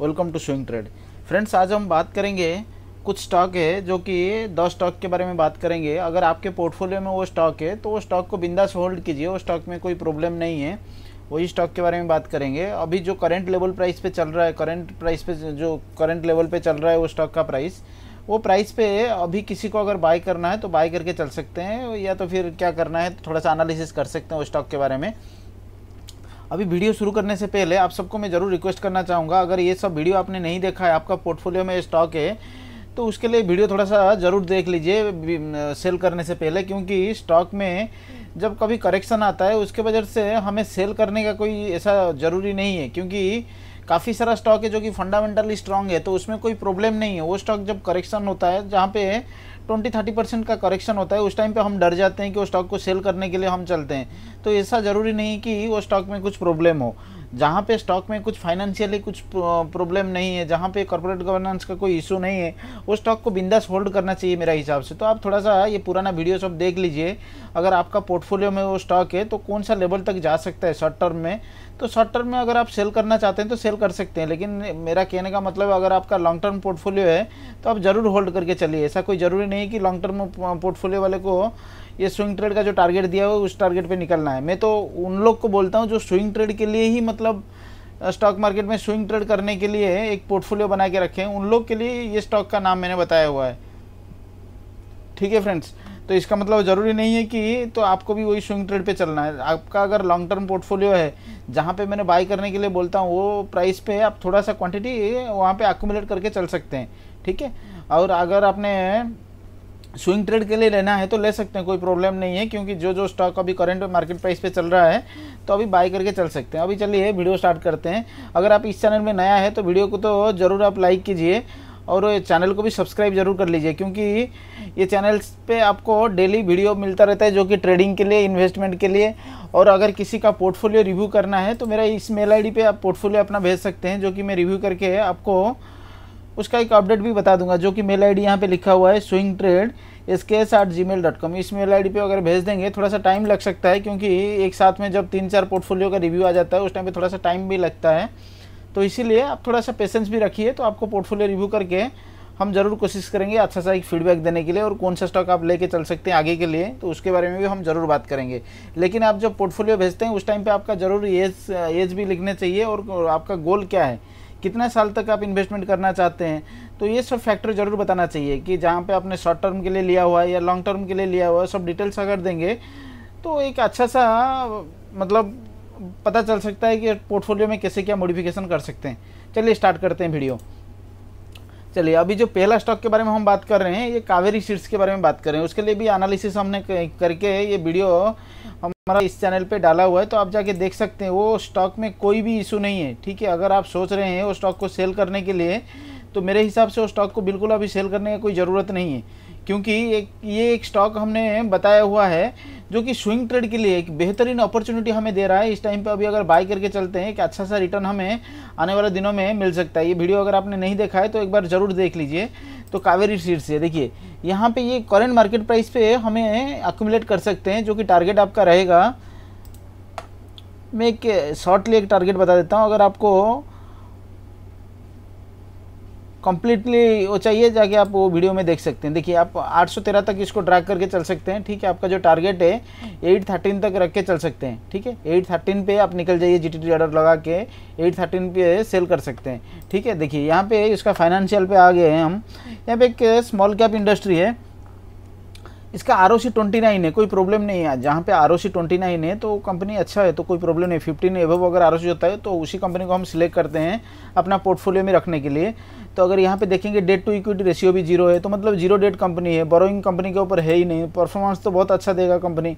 welcome to swing trade friends आज हम बात करेंगे कुछ स्टॉक है जो कि दस स्टॉक के बारे में बात करेंगे अगर आपके पोर्टफोलियो में वो स्टॉक है तो वो स्टॉक को बिंदास होल्ड कीजिए वो स्टॉक में कोई प्रॉब्लम नहीं है वही स्टॉक के बारे में बात करेंगे अभी जो करंट लेवल प्राइस पे चल रहा है करंट प्राइस पे जो करंट लेवल पे चल रहा है वो स्टॉक का प्राइस वो प्राइस पे अभी किसी को अगर बाय करना है तो बाय करके चल सकते हैं या तो फिर क्या करना है थोड़ा सा एनालिसिस कर सकते हैं उस स्टॉक के बारे में अभी वीडियो शुरू करने से पहले आप सबको मैं ज़रूर रिक्वेस्ट करना चाहूँगा अगर ये सब वीडियो आपने नहीं देखा है आपका पोर्टफोलियो में स्टॉक है तो उसके लिए वीडियो थोड़ा सा ज़रूर देख लीजिए सेल करने से पहले क्योंकि स्टॉक में जब कभी करेक्शन आता है उसके वजह से हमें सेल करने का कोई ऐसा ज़रूरी नहीं है क्योंकि काफ़ी सारा स्टॉक है जो कि फंडामेंटली स्ट्रांग है तो उसमें कोई प्रॉब्लम नहीं है वो स्टॉक जब करेक्शन होता है जहाँ पे ट्वेंटी थर्टी परसेंट का करेक्शन होता है उस टाइम पे हम डर जाते हैं कि वो स्टॉक को सेल करने के लिए हम चलते हैं तो ऐसा ज़रूरी नहीं कि वो स्टॉक में कुछ प्रॉब्लम हो जहाँ पे स्टॉक में कुछ फाइनेंशियली कुछ प्रॉब्लम नहीं है जहाँ पे कॉर्पोरेट गवर्नेंस का कोई इशू नहीं है वो स्टॉक को बिंदास होल्ड करना चाहिए मेरा हिसाब से तो आप थोड़ा सा ये पुराना वीडियो सब देख लीजिए अगर आपका पोर्टफोलियो में वो स्टॉक है तो कौन सा लेवल तक जा सकता है शॉर्ट टर्म में तो शॉर्ट टर्म में अगर आप सेल करना चाहते हैं तो सेल कर सकते हैं लेकिन मेरा कहने का मतलब अगर आपका लॉन्ग टर्म पोर्टफोलियो है तो आप ज़रूर होल्ड करके चलिए ऐसा कोई ज़रूरी नहीं कि लॉन्ग टर्म पोर्टफोलियो वाले को ये स्विंग ट्रेड का जो टारगेट दिया हुआ है उस टारगेट पे निकलना है मैं तो उन लोग को बोलता हूँ जो स्विंग ट्रेड के लिए ही मतलब स्टॉक मार्केट में स्विंग ट्रेड करने के लिए एक पोर्टफोलियो बना के रखें उन लोग के लिए ये स्टॉक का नाम मैंने बताया हुआ है ठीक है फ्रेंड्स तो इसका मतलब ज़रूरी नहीं है कि तो आपको भी वही स्विंग ट्रेड पे चलना है आपका अगर लॉन्ग टर्म पोर्टफोलियो है जहाँ पे मैंने बाय करने के लिए बोलता हूँ वो प्राइस पे आप थोड़ा सा क्वांटिटी वहाँ पे एकुमुलेट करके चल सकते हैं ठीक है और अगर आपने स्विंग ट्रेड के लिए लेना है तो ले सकते हैं कोई प्रॉब्लम नहीं है क्योंकि जो जो स्टॉक अभी करंट मार्केट प्राइस पे चल रहा है तो अभी बाय करके चल सकते हैं अभी चलिए वीडियो स्टार्ट करते हैं अगर आप इस चैनल में नया है तो वीडियो को तो ज़रूर आप लाइक कीजिए और चैनल को भी सब्सक्राइब जरूर कर लीजिए क्योंकि ये चैनल्स पे आपको डेली वीडियो मिलता रहता है जो कि ट्रेडिंग के लिए इन्वेस्टमेंट के लिए और अगर किसी का पोर्टफोलियो रिव्यू करना है तो मेरा इस मेल आईडी पे आप पोर्टफोलियो अपना भेज सकते हैं जो कि मैं रिव्यू करके आपको उसका एक अपडेट भी बता दूंगा जो कि मेल आई डी यहाँ लिखा हुआ है swing trade S K S at gmail dot com इस मेल आई डी पे अगर भेज देंगे थोड़ा सा टाइम लग सकता है क्योंकि एक साथ में जब तीन चार पोर्टफोलियो का रिव्यू आ जाता है उस टाइम पे थोड़ा सा टाइम भी लगता है तो इसीलिए आप थोड़ा सा पेशेंस भी रखिए तो आपको पोर्टफोलियो रिव्यू करके हम ज़रूर कोशिश करेंगे अच्छा सा एक फीडबैक देने के लिए और कौन सा स्टॉक आप लेके चल सकते हैं आगे के लिए तो उसके बारे में भी हम ज़रूर बात करेंगे लेकिन आप जब पोर्टफोलियो भेजते हैं उस टाइम पे आपका ज़रूर एज एज भी लिखना चाहिए और आपका गोल क्या है कितने साल तक आप इन्वेस्टमेंट करना चाहते हैं तो ये सब फैक्टर जरूर बताना चाहिए कि जहाँ पे आपने शॉर्ट टर्म के लिए लिया हुआ है या लॉन्ग टर्म के लिए लिया हुआ है सब डिटेल्स अगर देंगे तो एक अच्छा सा मतलब पता चल सकता है कि पोर्टफोलियो में कैसे क्या मॉडिफिकेशन कर सकते हैं चलिए स्टार्ट करते हैं वीडियो चलिए अभी जो पहला स्टॉक के बारे में हम बात कर रहे हैं ये कावेरी सीड्स के बारे में बात कर रहे हैं उसके लिए भी एनालिसिस हमने करके ये वीडियो हमारा इस चैनल पे डाला हुआ है तो आप जाके देख सकते हैं वो स्टॉक में कोई भी इशू नहीं है ठीक है अगर आप सोच रहे हैं वो स्टॉक को सेल करने के लिए तो मेरे हिसाब से वो स्टॉक को बिल्कुल अभी सेल करने की कोई ज़रूरत नहीं है क्योंकि एक ये एक स्टॉक हमने बताया हुआ है जो कि स्विंग ट्रेड के लिए एक बेहतरीन अपॉर्चुनिटी हमें दे रहा है इस टाइम पे अभी अगर बाय करके चलते हैं कि अच्छा सा रिटर्न हमें आने वाले दिनों में मिल सकता है ये वीडियो अगर आपने नहीं देखा है तो एक बार ज़रूर देख लीजिए तो कावेरी सीड्स है देखिए यहाँ पे ये करेंट मार्केट प्राइस पे हमें अक्यूमुलेट कर सकते हैं जो कि टारगेट आपका रहेगा मैं एक शॉर्टली एक टारगेट बता देता हूँ अगर आपको कम्प्लीटली वो चाहिए जाके आप वो वीडियो में देख सकते हैं देखिए आप 813 तक इसको ड्रैग करके चल सकते हैं ठीक है आपका जो टारगेट है 813 तक रख के चल सकते हैं ठीक है 813 पे आप निकल जाइए जी टी ऑर्डर लगा के 813 पे सेल कर सकते हैं ठीक है देखिए यहाँ पे इसका फाइनेंशियल पे आ गए हैं हम यहाँ पे एक स्मॉल कैप इंडस्ट्री है इसका R O C twenty nine है कोई प्रॉब्लम नहीं है जहाँ पे R O C twenty nine है तो कंपनी अच्छा है तो कोई प्रॉब्लम नहीं फिफ्टीन एवब अगर आर ओ सी होता है तो उसी कंपनी को हम सिलेक्ट करते हैं अपना पोर्टफोलियो में रखने के लिए तो अगर यहाँ पे देखेंगे डेट टू इक्विटी रेशियो भी जीरो है तो मतलब जीरो डेट कंपनी है बोरोइंग कंपनी के ऊपर है ही नहीं परफॉर्मेंस तो बहुत अच्छा देगा कंपनी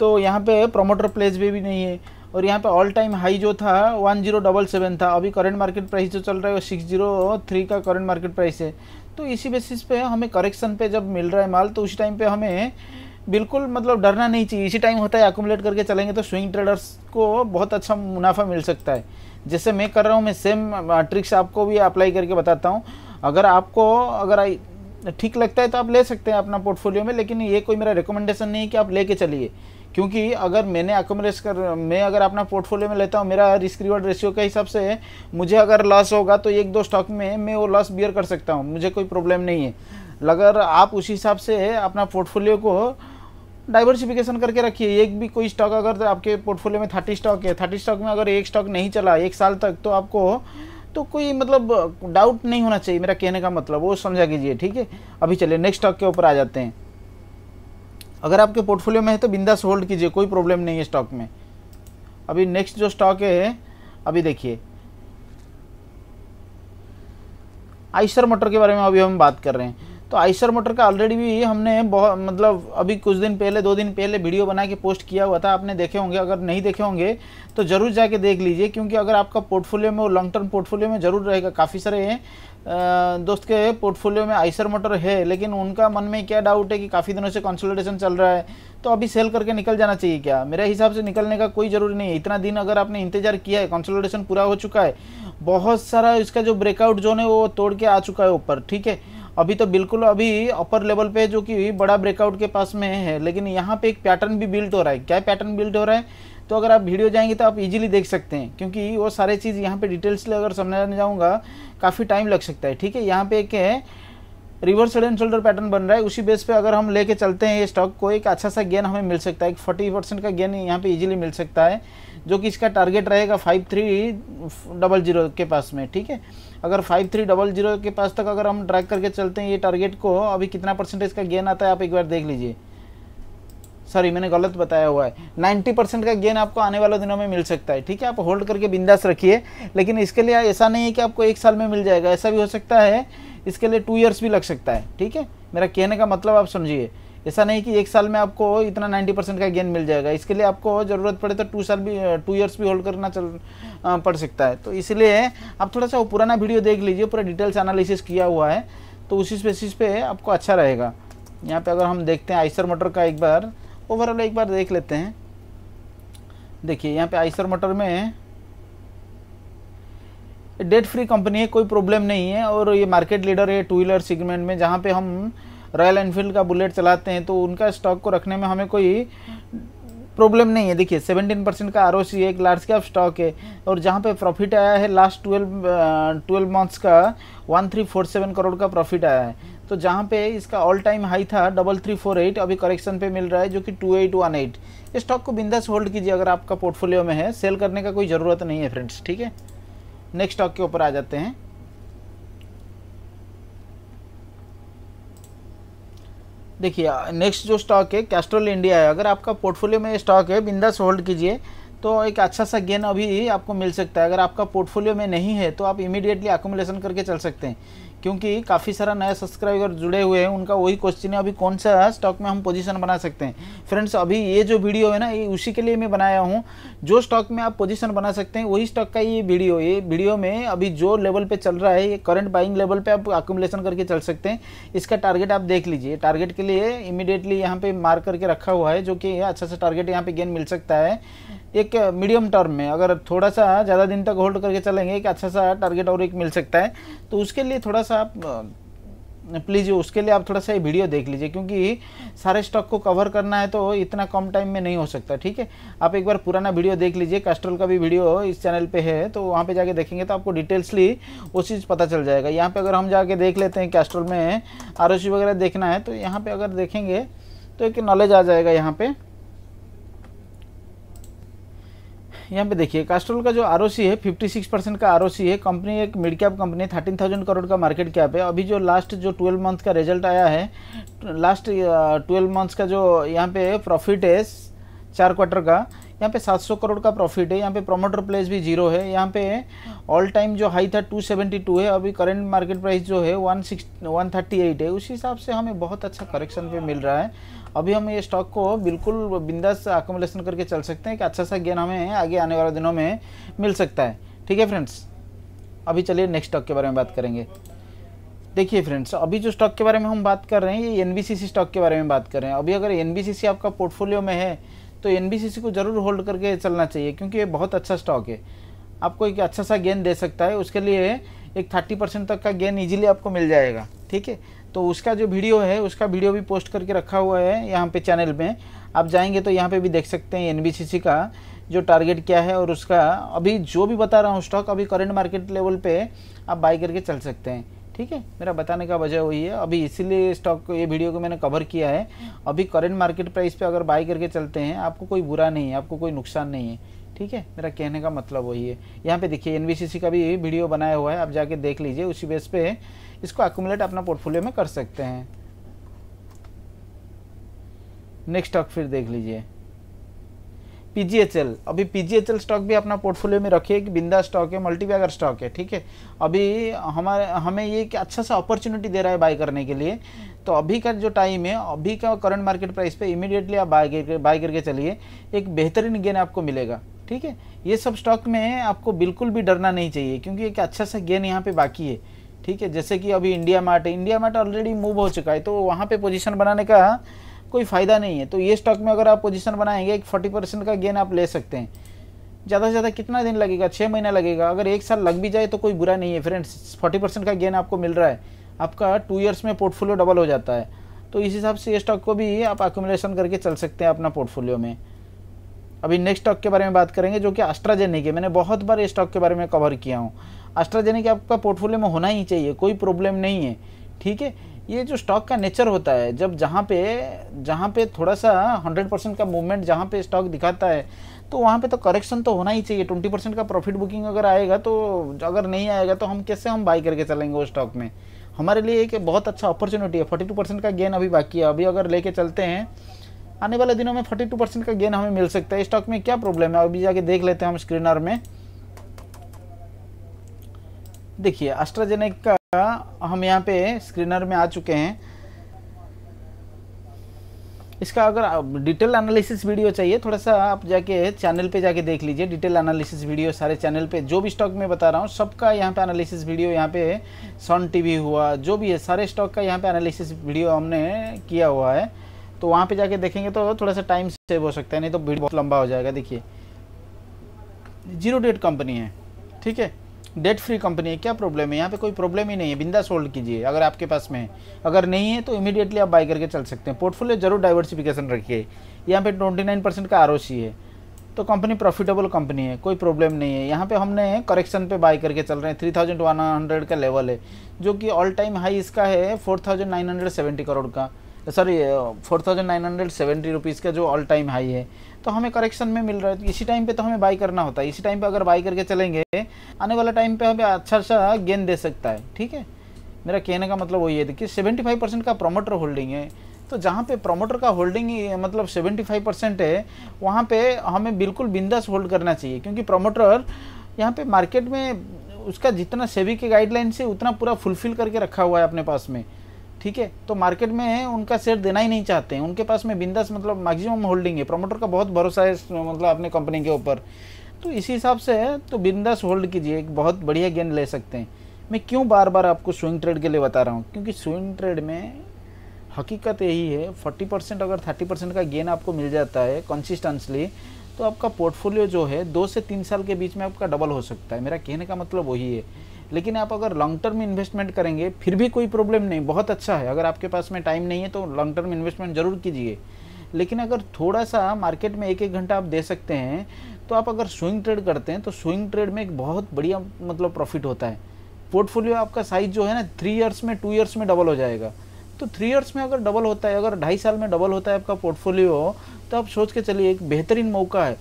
तो यहाँ पे प्रोमोटर प्लेस भी, भी नहीं है और यहाँ पे ऑल टाइम हाई जो था वन जीरो डबल सेवन था अभी करंट मार्केट प्राइस जो चल रहा है वो सिक्स जीरो थ्री का करंट मार्केट प्राइस है तो इसी बेसिस पे हमें करेक्शन पे जब मिल रहा है माल तो उसी टाइम पे हमें बिल्कुल मतलब डरना नहीं चाहिए इसी टाइम होता है एकुमुलेट करके चलेंगे तो स्विंग ट्रेडर्स को बहुत अच्छा मुनाफा मिल सकता है जैसे मैं कर रहा हूँ मैं सेम ट्रिक्स आपको भी अप्लाई करके बताता हूँ अगर आपको अगर ठीक लगता है तो आप ले सकते हैं अपना पोर्टफोलियो में लेकिन ये कोई मेरा रिकमेंडेशन नहीं है कि आप लेके चलिए क्योंकि अगर मैंने अकोमरेस कर मैं अगर अपना पोर्टफोलियो में लेता हूँ मेरा रिस्क रिवॉर्ड रेशियो के हिसाब से मुझे अगर लॉस होगा तो एक दो स्टॉक में मैं वो लॉस बियर कर सकता हूँ मुझे कोई प्रॉब्लम नहीं है अगर आप उस हिसाब से अपना पोर्टफोलियो को डाइवर्सिफिकेशन करके रखिए एक भी कोई स्टॉक अगर आपके पोर्टफोलियो में थर्टी स्टॉक है थर्टी स्टॉक में अगर एक स्टॉक नहीं चला एक साल तक तो आपको तो कोई मतलब डाउट नहीं होना चाहिए मेरा कहने का मतलब वो समझा कीजिए ठीक है अभी चलिए नेक्स्ट स्टॉक के ऊपर आ जाते हैं अगर आपके पोर्टफोलियो में है तो बिंदास होल्ड कीजिए कोई प्रॉब्लम नहीं है स्टॉक में अभी नेक्स्ट जो स्टॉक है अभी देखिए आइसर मोटर के बारे में अभी हम बात कर रहे हैं तो आइसर मोटर का ऑलरेडी भी हमने बहुत मतलब अभी कुछ दिन पहले दो दिन पहले वीडियो बना के पोस्ट किया हुआ था आपने देखे होंगे अगर नहीं देखे होंगे तो ज़रूर जाके देख लीजिए क्योंकि अगर आपका पोर्टफोलियो में वो लॉन्ग टर्म पोर्टफोलियो में ज़रूर रहेगा काफ़ी सारे हैं दोस्त के पोर्टफोलियो में आइसर मोटर है लेकिन उनका मन में क्या डाउट है कि काफ़ी दिनों से कंसोलिडेशन चल रहा है तो अभी सेल करके निकल जाना चाहिए क्या मेरे हिसाब से निकलने का कोई ज़रूरी नहीं है इतना दिन अगर आपने इंतजार किया है कंसोलिडेशन पूरा हो चुका है बहुत सारा इसका जो ब्रेकआउट जोन है वो तोड़ के आ चुका है ऊपर ठीक है अभी तो बिल्कुल अभी अपर लेवल पे जो कि बड़ा ब्रेकआउट के पास में है लेकिन यहाँ पे एक पैटर्न भी बिल्ड हो रहा है क्या पैटर्न बिल्ड हो रहा है तो अगर आप वीडियो जाएंगे तो आप इजीली देख सकते हैं क्योंकि वो सारे चीज़ यहाँ पे डिटेल्स अगर समझाने जाऊँगा काफ़ी टाइम लग सकता है ठीक है यहाँ पे एक है reverse head and shoulder pattern बन रहा है उसी बेस पे अगर हम लेके चलते हैं ये स्टॉक को एक अच्छा सा गेन हमें मिल सकता है एक फोर्टी परसेंट का गेन यहाँ पे इजीली मिल सकता है जो कि इसका टारगेट रहेगा फाइव थ्री डबल जीरो के पास में ठीक है अगर फाइव थ्री डबल जीरो के पास तक अगर हम ट्रैक करके चलते हैं ये टारगेट को अभी कितना परसेंटेज का गेन आता है आप एक बार देख लीजिए सॉरी मैंने गलत बताया हुआ है 90 परसेंट का गेन आपको आने वाले दिनों में मिल सकता है ठीक है आप होल्ड करके बिंदास रखिए लेकिन इसके लिए ऐसा नहीं है कि आपको एक साल में मिल जाएगा ऐसा भी हो सकता है इसके लिए टू ईयर्स भी लग सकता है ठीक है मेरा कहने का मतलब आप समझिए ऐसा नहीं कि एक साल में आपको इतना 90 परसेंट का गेन मिल जाएगा इसके लिए आपको ज़रूरत पड़े तो टू साल भी टू इयर्स भी होल्ड करना चल पड़ सकता है तो इसलिए आप थोड़ा सा वो पुराना वीडियो देख लीजिए पूरा डिटेल्स एनालिसिस किया हुआ है तो उसी बेसिस पे आपको अच्छा रहेगा यहाँ पे अगर हम देखते हैं आइसर मोटर का एक बार ओवरऑल एक बार देख लेते हैं देखिए यहाँ पर आइसर मोटर में डेट फ्री कंपनी है कोई प्रॉब्लम नहीं है और ये मार्केट लीडर है टू व्हीलर सेगमेंट में जहाँ पे हम रॉयल एनफील्ड का बुलेट चलाते हैं तो उनका स्टॉक को रखने में हमें कोई प्रॉब्लम नहीं है देखिए 17 परसेंट का आर है एक लार्ज कैप स्टॉक है और जहाँ पे प्रॉफिट आया है लास्ट ट्वेल्व ट्वेल्व मंथ्स का one three four seven crore का प्रॉफिट आया है तो जहाँ पे इसका ऑल टाइम हाई था डबल थ्री फोर एट अभी करेक्शन पे मिल रहा है जो कि टू एट वन एट इस स्टॉक को बिंदास होल्ड कीजिए अगर आपका पोर्टफोलियो में है सेल करने का कोई ज़रूरत नहीं है फ्रेंड्स ठीक है नेक्स्ट स्टॉक के ऊपर आ जाते हैं देखिए नेक्स्ट जो स्टॉक है कैस्ट्रोल इंडिया है अगर आपका पोर्टफोलियो में स्टॉक है बिंदास होल्ड कीजिए तो एक अच्छा सा गेन अभी आपको मिल सकता है अगर आपका पोर्टफोलियो में नहीं है तो आप इमीडिएटली एकोमुलेशन करके चल सकते हैं क्योंकि काफ़ी सारा नया सब्सक्राइबर जुड़े हुए हैं उनका वही क्वेश्चन है अभी कौन सा स्टॉक में हम पोजीशन बना सकते हैं फ्रेंड्स अभी ये जो वीडियो है ना ये उसी के लिए मैं बनाया हूँ जो स्टॉक में आप पोजीशन बना सकते हैं वही स्टॉक का ये वीडियो ये वीडियो में अभी जो लेवल पे चल रहा है ये करंट बाइंग लेवल पर आप अकोमलेसन करके चल सकते हैं इसका टारगेट आप देख लीजिए टारगेट के लिए इमिडिएटली यहाँ पर मार्क करके रखा हुआ है जो कि अच्छा सा टारगेट यहाँ पर गेन मिल सकता है एक मीडियम टर्म में अगर थोड़ा सा ज़्यादा दिन तक होल्ड करके चलेंगे एक अच्छा सा टारगेट और एक मिल सकता है तो उसके लिए थोड़ा सा आप प्लीज़ उसके लिए आप थोड़ा सा ये वीडियो देख लीजिए क्योंकि सारे स्टॉक को कवर करना है तो इतना कम टाइम में नहीं हो सकता ठीक है आप एक बार पुराना वीडियो देख लीजिए कैस्ट्रोल का भी वीडियो इस चैनल पे है तो वहाँ पे जाके देखेंगे तो आपको डिटेल्सली वो चीज़ पता चल जाएगा यहाँ पे अगर हम जाके देख लेते हैं कैस्ट्रोल में आर वगैरह देखना है तो यहाँ पर अगर देखेंगे तो एक नॉलेज आ जाएगा यहाँ पर यहाँ पे देखिए कास्ट्रोल का जो आर है 56 परसेंट का आर है कंपनी एक mid cap company thirteen thousand crore का मार्केट कैप है अभी जो लास्ट जो ट्वेल्व मंथ का रिजल्ट आया है लास्ट ट्वेल्व मंथ्स का जो यहाँ पे प्रॉफिट है चार क्वार्टर का यहाँ पे 700 करोड़ का प्रॉफिट है यहाँ पे प्रोमोटर प्लेस भी जीरो है यहाँ पे ऑल टाइम जो हाई था 272 है अभी करंट मार्केट प्राइस जो है वन 138 है उसी हिसाब से हमें बहुत अच्छा करेक्शन पे मिल रहा है अभी हम ये स्टॉक को बिल्कुल बिंदास अकोमोलेशन करके चल सकते हैं कि अच्छा सा गेन हमें आगे आने वाले दिनों में मिल सकता है ठीक है फ्रेंड्स अभी चलिए नेक्स्ट स्टॉक के बारे में बात करेंगे देखिए फ्रेंड्स अभी जो स्टॉक के बारे में हम बात कर रहे हैं ये एन स्टॉक के बारे में बात कर रहे हैं अभी अगर एन आपका पोर्टफोलियो में है तो एन को ज़रूर होल्ड करके चलना चाहिए क्योंकि ये बहुत अच्छा स्टॉक है आपको एक अच्छा सा गेन दे सकता है उसके लिए एक थर्टी परसेंट तक का गेन इजीली आपको मिल जाएगा ठीक है तो उसका जो वीडियो है उसका वीडियो भी पोस्ट करके रखा हुआ है यहाँ पे चैनल में आप जाएंगे तो यहाँ पे भी देख सकते हैं एनबीसीसी का जो टारगेट क्या है और उसका अभी जो भी बता रहा हूँ स्टॉक अभी करंट मार्केट लेवल पे आप बाई करके चल सकते हैं ठीक है मेरा बताने का वजह वही है अभी इसीलिए स्टॉक को ये वीडियो को मैंने कवर किया है अभी करेंट मार्केट प्राइस पर अगर बाई करके चलते हैं आपको कोई बुरा नहीं है आपको कोई नुकसान नहीं है ठीक है मेरा कहने का मतलब वही है यहाँ पे देखिए एन का भी वीडियो बनाया हुआ है आप जाके देख लीजिए उसी बेस पे इसको अकोमलेट अपना पोर्टफोलियो में कर सकते हैं नेक्स्ट स्टॉक फिर देख लीजिए पीजीएचएल अभी पीजीएचएल स्टॉक भी अपना पोर्टफोलियो में रखिए कि बिंदा स्टॉक है मल्टीबैगर स्टॉक है ठीक है अभी हमारे हमें ये एक अच्छा सा अपॉर्चुनिटी दे रहा है बाय करने के लिए तो अभी का जो टाइम है अभी का करंट मार्केट प्राइस पे इमीडिएटली आप बाय करके बाय करके चलिए एक बेहतरीन गेन आपको मिलेगा ठीक है ये सब स्टॉक में है आपको बिल्कुल भी डरना नहीं चाहिए क्योंकि एक अच्छा सा गेन यहाँ पे बाकी है ठीक है जैसे कि अभी इंडिया मार्ट है इंडिया मार्ट ऑलरेडी मूव हो चुका है तो वहाँ पे पोजीशन बनाने का कोई फ़ायदा नहीं है तो ये स्टॉक में अगर आप पोजीशन बनाएंगे एक फोर्टी परसेंट का गेन आप ले सकते हैं ज़्यादा से ज़्यादा कितना दिन लगेगा छः महीना लगेगा अगर एक साल लग भी जाए तो कोई बुरा नहीं है फ्रेंड्स फोर्टी परसेंट का गेन आपको मिल रहा है आपका टू ईयर्स में पोर्टफोलियो डबल हो जाता है तो इस हिसाब से ये स्टॉक को भी आप अकोमोडेशन करके चल सकते हैं अपना पोर्टफोलियो में अभी नेक्स्ट स्टॉक के बारे में बात करेंगे जो कि अस्ट्राजेनिक है मैंने बहुत बार इस स्टॉक के बारे में कवर किया हूँ अस्ट्राजेनिक आपका पोर्टफोलियो में होना ही चाहिए कोई प्रॉब्लम नहीं है ठीक है ये जो स्टॉक का नेचर होता है जब जहाँ पे जहाँ पे थोड़ा सा हंड्रेड परसेंट का मूवमेंट जहाँ पे स्टॉक दिखाता है तो वहाँ पे तो करेक्शन तो होना ही चाहिए ट्वेंटी परसेंट का प्रॉफिट बुकिंग अगर आएगा तो अगर नहीं आएगा तो हम कैसे हम बाई करके चलेंगे उस स्टॉक में हमारे लिए एक बहुत अच्छा अपॉर्चुनिटी है फोर्टी टू परसेंट का गेन अभी बाकी है अभी अगर लेके चलते हैं आने वाले दिनों में फोर्टी टू परसेंट का गेन हमें मिल सकता है स्टॉक में क्या प्रॉब्लम है अभी जाके देख लेते हैं हम स्क्रीनर में देखिए एस्ट्राजेनिक का हम यहाँ पे स्क्रीनर में आ चुके हैं इसका अगर डिटेल एनालिसिस वीडियो चाहिए थोड़ा सा आप जाके चैनल पे जाके देख लीजिए डिटेल एनालिसिस वीडियो सारे चैनल पे जो भी स्टॉक मैं बता रहा हूँ सबका यहाँ पे एनालिसिस वीडियो यहाँ पे सन टीवी हुआ जो भी है सारे स्टॉक का यहाँ पे एनालिसिस वीडियो हमने किया हुआ है तो वहाँ पे जाके देखेंगे तो थोड़ा सा टाइम सेव हो सकता है नहीं तो भीड़ बहुत लंबा हो जाएगा देखिए जीरो डेट कंपनी है ठीक है डेट फ्री कंपनी है क्या प्रॉब्लम है यहाँ पे कोई प्रॉब्लम ही नहीं है बिंदा सोल्ड कीजिए अगर आपके पास में है अगर नहीं है तो इमीडिएटली आप बाई करके चल सकते हैं पोर्टफोलियो जरूर डाइवर्सिफिकेशन रखिए यहाँ पे 29 परसेंट का आर है तो कंपनी प्रॉफिटेबल कंपनी है कोई प्रॉब्लम नहीं है यहाँ पे हमने करेक्शन पे बाई करके चल रहे हैं थ्री थाउजेंड वन हंड्रेड का लेवल है जो कि ऑल टाइम हाई इसका है four thousand nine hundred seventy crore का sorry four thousand nine hundred seventy rupees का जो ऑल टाइम हाई है तो हमें करेक्शन में मिल रहा है इसी टाइम पे तो हमें बाई करना होता है इसी टाइम पे अगर बाई करके चलेंगे आने वाला टाइम पे हमें अच्छा सा गेंद दे सकता है ठीक है मेरा कहने का मतलब वही है देखिए सेवेंटी फाइव परसेंट का प्रोमोटर होल्डिंग है तो जहाँ पे प्रोमोटर का होल्डिंग मतलब सेवेंटी फाइव परसेंट है वहाँ पे हमें बिल्कुल बिंदास होल्ड करना चाहिए क्योंकि प्रोमोटर यहाँ पे मार्केट में उसका जितना सेबी के गाइडलाइन से उतना पूरा फुलफिल करके रखा हुआ है अपने पास में ठीक है तो मार्केट में है उनका शेयर देना ही नहीं चाहते हैं उनके पास में बिंदास मतलब मैक्सिमम होल्डिंग है प्रमोटर का बहुत भरोसा है मतलब अपने कंपनी के ऊपर तो इसी हिसाब से है तो बिंदास होल्ड कीजिए एक बहुत बढ़िया गेंद ले सकते हैं मैं क्यों बार बार आपको स्विंग ट्रेड के लिए बता रहा हूँ क्योंकि स्विंग ट्रेड में हकीकत यही है फोर्टी परसेंट अगर थर्टी परसेंट का गेन आपको मिल जाता है कंसिस्टेंसली तो आपका पोर्टफोलियो जो है दो से तीन साल के बीच में आपका डबल हो सकता है मेरा कहने का मतलब वही है लेकिन आप अगर लॉन्ग टर्म इन्वेस्टमेंट करेंगे फिर भी कोई प्रॉब्लम नहीं बहुत अच्छा है अगर आपके पास में टाइम नहीं है तो लॉन्ग टर्म इन्वेस्टमेंट ज़रूर कीजिए लेकिन अगर थोड़ा सा मार्केट में एक एक घंटा आप दे सकते हैं तो आप अगर स्विंग ट्रेड करते हैं तो स्विंग ट्रेड में एक बहुत बढ़िया मतलब प्रॉफिट होता है पोर्टफोलियो आपका साइज जो है ना थ्री ईयर्स में टू ईयर्स में डबल हो जाएगा तो थ्री ईयर्स में अगर डबल होता है अगर ढाई साल में डबल होता है आपका पोर्टफोलियो तो आप सोच के चलिए एक बेहतरीन मौका है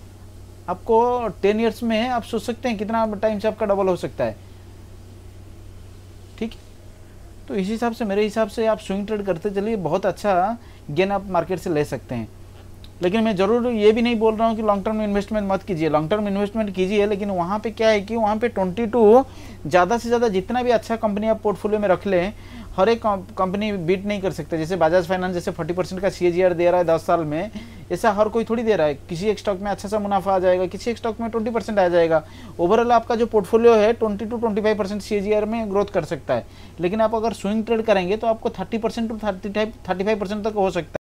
आपको टेन ईयर्स में आप सोच सकते हैं कितना टाइम से आपका डबल हो सकता है तो इस हिसाब से मेरे हिसाब से आप स्विंग ट्रेड करते चलिए बहुत अच्छा गेन आप मार्केट से ले सकते हैं लेकिन मैं ज़रूर ये भी नहीं बोल रहा हूँ कि लॉन्ग टर्म इन्वेस्टमेंट मत कीजिए लॉन्ग टर्म इन्वेस्टमेंट कीजिए लेकिन वहाँ पे क्या है कि वहाँ पे 22 ज़्यादा से ज़्यादा जितना भी अच्छा कंपनी आप पोर्टफोलियो में रख लें हर एक कंपनी बीट नहीं कर सकते जैसे बजाज फाइनेंस जैसे 40 परसेंट का सी दे रहा है दस साल में ऐसा हर कोई थोड़ी दे रहा है किसी एक स्टॉक में अच्छा सा मुनाफा आ जाएगा किसी एक स्टॉक में ट्वेंटी परसेंट आ जाएगा ओवरऑल आपका जो पोर्टफोलियो है twenty two twenty five percent सी में ग्रोथ कर सकता है लेकिन आप अगर स्विंग ट्रेड करेंगे तो आपको thirty percent to thirty thirty five percent तक हो सकता है